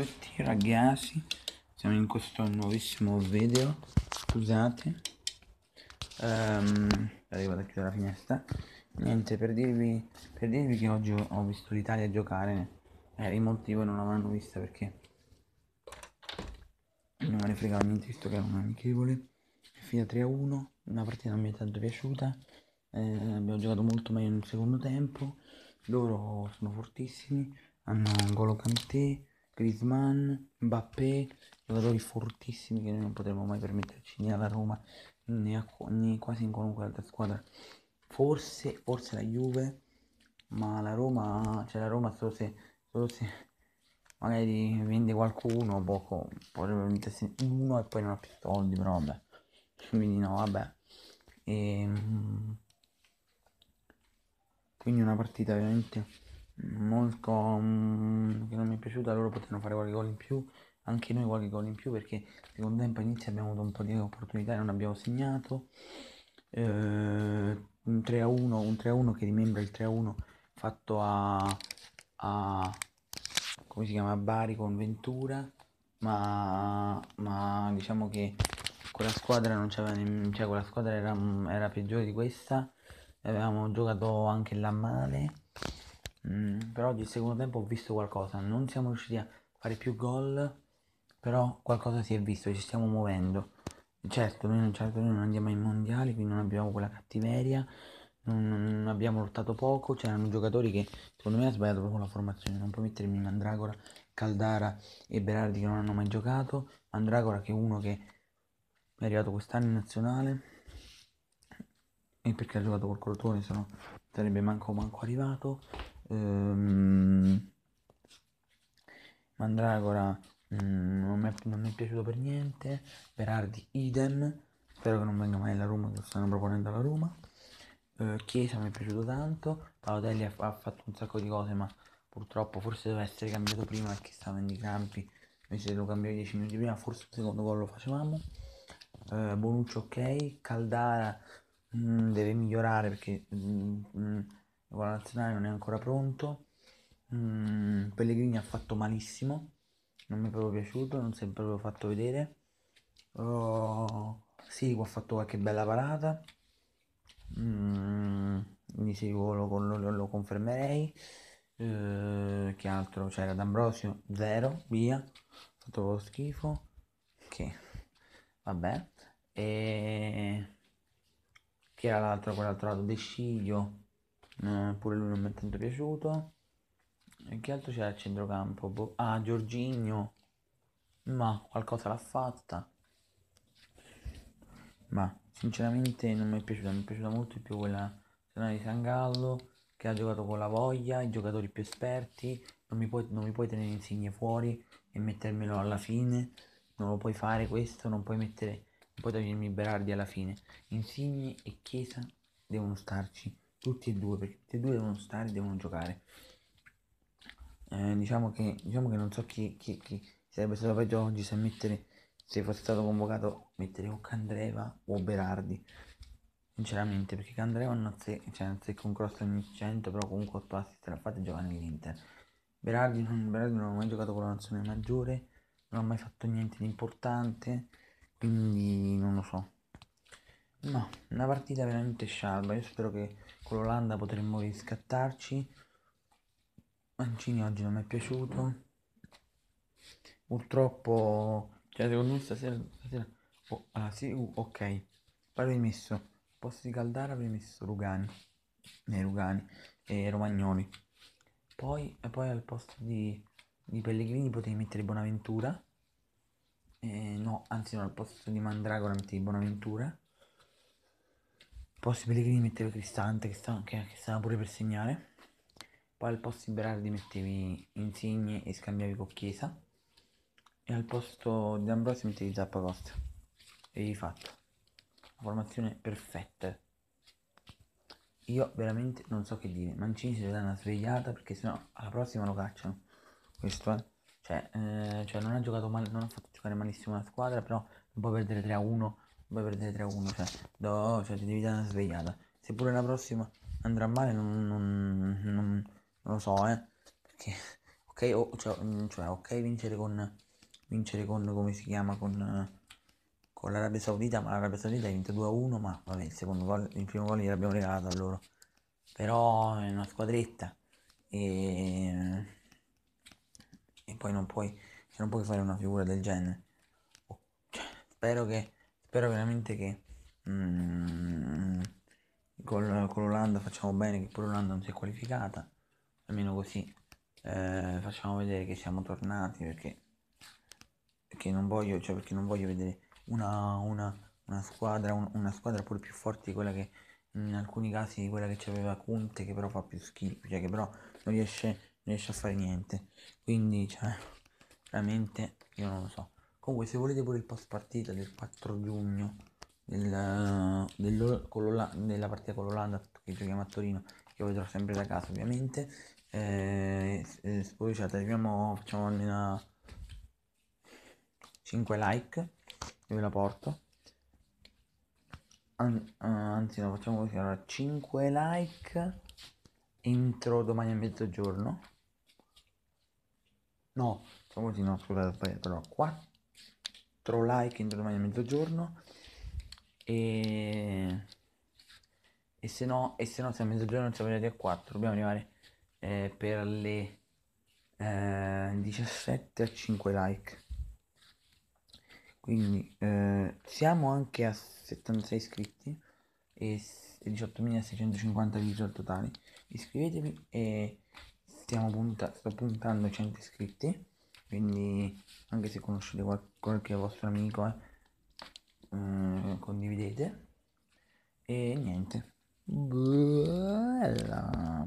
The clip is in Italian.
tutti ragazzi siamo in questo nuovissimo video scusate um, arrivo da chiudere la finestra niente per dirvi, per dirvi che oggi ho visto l'Italia giocare eh, in molti di voi non l'avranno vista perché non me ne fregava niente visto che era un amichevole fino a 3 a 1 una partita non mi è tanto piaciuta eh, abbiamo giocato molto meglio nel secondo tempo loro sono fortissimi hanno un gol Kanté Griezmann, Mbappé, giocatori fortissimi che noi non potremmo mai permetterci né alla Roma né, a, né quasi in qualunque altra squadra. Forse, forse la Juve, ma la Roma, cioè la Roma solo se, solo se magari vende qualcuno poco, potrebbe mettersi uno e poi non ha più soldi, però vabbè. Quindi no, vabbè. E, ehm, quindi una partita veramente molto mm, che non mi è piaciuta loro potevano fare qualche gol in più anche noi qualche gol in più perché secondo tempo inizio abbiamo avuto un po' di opportunità e non abbiamo segnato eh, un 3 a 1 un 3 a 1 che rimembra il 3 a 1 fatto a, a come si chiama a Bari con Ventura ma, ma diciamo che quella squadra non c'aveva cioè quella squadra era, era peggiore di questa avevamo giocato anche là male Mm, però di secondo tempo ho visto qualcosa, non siamo riusciti a fare più gol, però qualcosa si è visto, ci stiamo muovendo. Certo noi, certo, noi non andiamo ai mondiali, quindi non abbiamo quella cattiveria, non, non abbiamo lottato poco, c'erano giocatori che secondo me ha sbagliato proprio la formazione, non puoi mettermi Mandragora, Caldara e Berardi che non hanno mai giocato, Mandragora che è uno che è arrivato quest'anno in nazionale e perché ha giocato col Crotone, se no sarebbe manco manco arrivato, Ehm, Mandragora mm, non, è, non, mi è, piaciuto per niente. Berardi idem. Spero che non venga mai la Roma, che lo stanno proponendo alla Roma. Eh, Chiesa mi è piaciuto tanto. Palotelli ha, ha, fatto un sacco di cose, ma purtroppo forse doveva essere cambiato prima perché stava in di campi. Invece lo cambiavo 10 minuti prima, forse il secondo gol lo facevamo. Eh, Bonuccio ok, Caldara mh, mm, deve migliorare perché mh, mm, mh, mm, il ruolo nazionale non è ancora pronto. Mm, Pellegrini ha fatto malissimo, non mi è proprio piaciuto, non si è proprio fatto vedere. Oh, Sirico ha fatto qualche bella parata, mm, quindi Sirico lo, lo, lo confermerei. Eh, che altro? C'era cioè, D'Ambrosio, zero, via, ha fatto lo schifo. Che okay. vabbè, e chi era l'altro? Quell'altro lato, De Sciglio eh, pure lui non mi è tanto piaciuto e che altro c'è al centrocampo? Bo- ah Giorginio ma qualcosa l'ha fatta ma sinceramente non mi è piaciuta mi è piaciuta molto di più quella di Sangallo che ha giocato con la voglia i giocatori più esperti non mi puoi, non mi puoi tenere insegne fuori e mettermelo alla fine non lo puoi fare questo non puoi mettere non puoi togliermi Berardi alla fine Insigne e Chiesa devono starci tutti e due, perché tutti e due devono stare, devono giocare. Eh, diciamo, che, diciamo, che, non so chi, chi, chi sarebbe stato peggio oggi se, mettere, se fosse stato convocato mettere o Candreva o Berardi. Sinceramente, perché Candreva non se, cioè, non se con cross ogni 100, però comunque 8 assist l'ha fatta giocare nell'Inter. Berardi non, Berardi non ha mai giocato con la nazione maggiore, non ha mai fatto niente di importante, quindi non lo so. No, una partita veramente scialba. Io spero che con l'Olanda potremmo riscattarci. Mancini oggi non mi è piaciuto. Purtroppo, cioè secondo me stasera... stasera oh, ah sì, uh, ok. Poi avrei messo, al posto di Caldara avrei messo Rugani. Eh, Rugani e Romagnoli. Poi, poi al posto di, di Pellegrini potevi mettere Bonaventura. Eh, no, anzi no, al posto di Mandragora mettevi Bonaventura Posti Pellegrini mettevo Cristante che stava, che, che stava pure per segnare. Poi al posto di Berardi mettevi Insigne e scambiavi con Chiesa. E al posto di D'Ambrosio mettevi Zappa Costa. E fatto. La formazione perfetta. Io veramente non so che dire. Mancini si deve dare una svegliata perché sennò alla prossima lo cacciano. Questo è. Eh. Cioè, eh, cioè non ha giocato male, non ha fatto giocare malissimo la squadra, però non può perdere 3 a 1 vai a perdere 3-1, cioè, no, cioè ti devi dare una svegliata. Se pure la prossima andrà male non, non, non, non lo so, eh. Perché, ok, oh, cioè, mm, cioè, ok vincere con, vincere con, come si chiama, con, con l'Arabia Saudita, ma l'Arabia Saudita ha vinto 2-1, ma vabbè, il, secondo gol, il primo gol gliel'abbiamo regalato a loro. Però è una squadretta. E, e poi non puoi, cioè, non puoi fare una figura del genere. Oh, cioè, spero che Spero veramente che mm, con, con l'Olanda facciamo bene, che pure l'Olanda non si è qualificata, almeno così eh, facciamo vedere che siamo tornati perché, perché, non, voglio, cioè perché non voglio vedere una, una, una squadra, un, una squadra pure più forte di quella che in alcuni casi quella che c'aveva Conte che però fa più schifo, cioè che però non riesce, non riesce a fare niente. Quindi, cioè, veramente io non lo so comunque se volete pure il post partita del 4 giugno del, del, della partita con l'Olanda che giochiamo a Torino che vedrò sempre da casa ovviamente eh, eh, poi facciamo almeno 5 like io ve la porto An- eh, anzi no facciamo così allora 5 like entro domani a mezzogiorno no facciamo così no scusate però sbagliato 4 4 like entro domani a mezzogiorno e, e se no e se no se a mezzogiorno non siamo arrivati a 4 dobbiamo arrivare eh, per le eh, 17 a 5 like quindi eh, siamo anche a 76 iscritti e 18.650 visual totali iscrivetevi e stiamo punta- sto puntando 100 iscritti quindi anche se conoscete qualche vostro amico eh, eh, condividete e niente bella